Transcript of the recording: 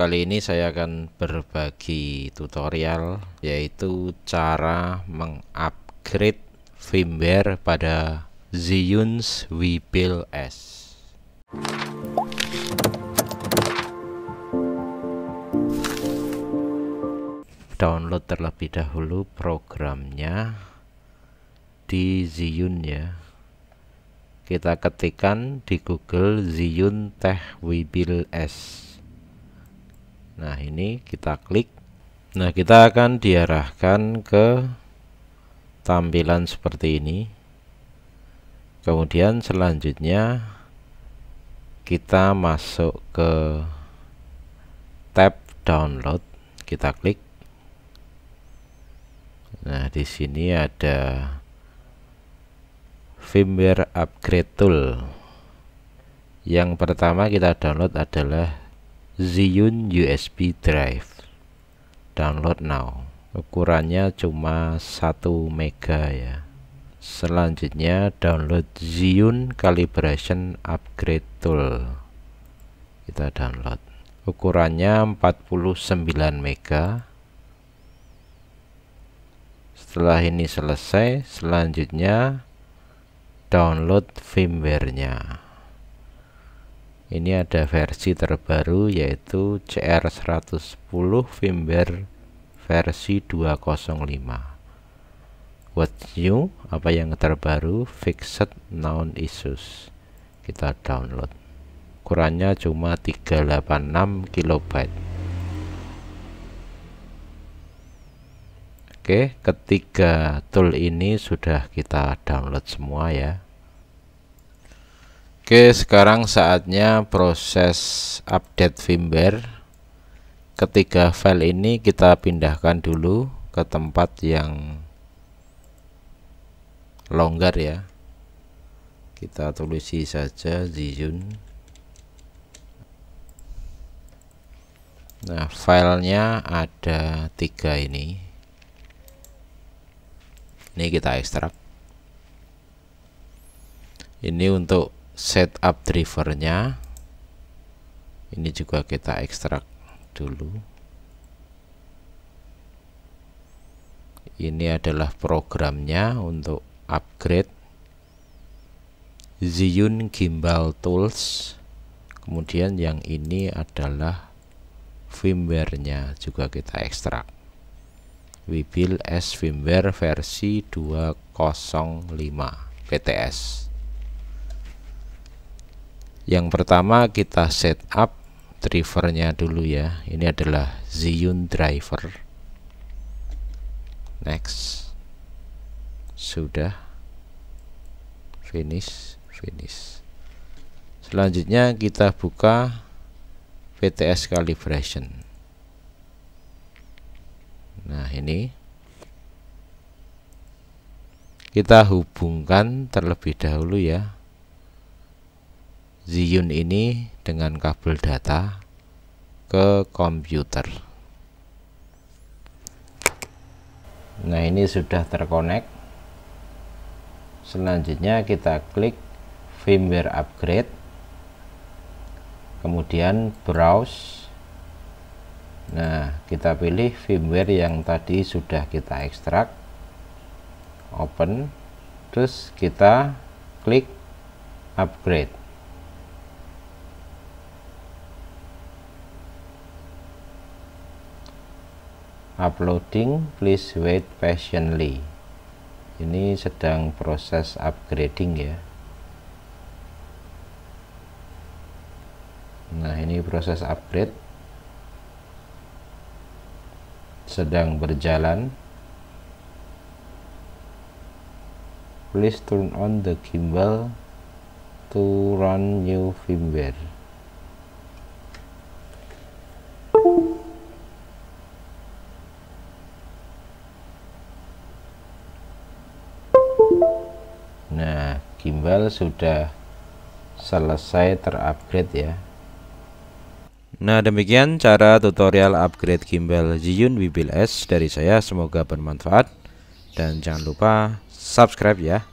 Kali ini saya akan berbagi tutorial yaitu cara mengupgrade firmware pada Zhiyun's Webuild S. Download terlebih dahulu programnya di Zhiyun ya. Kita ketikkan di Google Zhiyun Tech Webuild S Nah, ini kita klik. Nah, kita akan diarahkan ke tampilan seperti ini. Kemudian selanjutnya kita masuk ke tab download. Kita klik. Nah, di sini ada firmware upgrade tool. Yang pertama kita download adalah Ziyun USB drive download now ukurannya cuma 1 mega ya selanjutnya download Ziyun calibration upgrade tool kita download ukurannya 49 mega setelah ini selesai selanjutnya download firmware nya ini ada versi terbaru yaitu CR110 firmware versi 205 what's new apa yang terbaru fixed noun issues kita download ukurannya cuma 386 kilobyte oke ketiga tool ini sudah kita download semua ya Oke, sekarang saatnya proses update firmware. Ketiga file ini kita pindahkan dulu ke tempat yang longgar ya. Kita tulisi saja Ziyun. Nah, filenya ada tiga ini. Ini kita ekstrak. Ini untuk setup drivernya ini juga kita ekstrak dulu ini adalah programnya untuk upgrade Zhiyun Gimbal Tools kemudian yang ini adalah firmware-nya juga kita ekstrak. We build firmware versi 205 PTS yang pertama kita setup drivernya dulu ya ini adalah Zhiyun driver next sudah finish finish selanjutnya kita buka VTS calibration nah ini kita hubungkan terlebih dahulu ya Ziyun ini dengan kabel data ke komputer nah ini sudah terkonek selanjutnya kita klik firmware upgrade kemudian browse nah kita pilih firmware yang tadi sudah kita ekstrak open terus kita klik upgrade uploading please wait patiently ini sedang proses upgrading ya nah ini proses upgrade sedang berjalan please turn on the gimbal to run new firmware gimbal sudah selesai terupgrade ya Nah demikian cara tutorial upgrade gimbal Zhiyun Wibil S dari saya semoga bermanfaat dan jangan lupa subscribe ya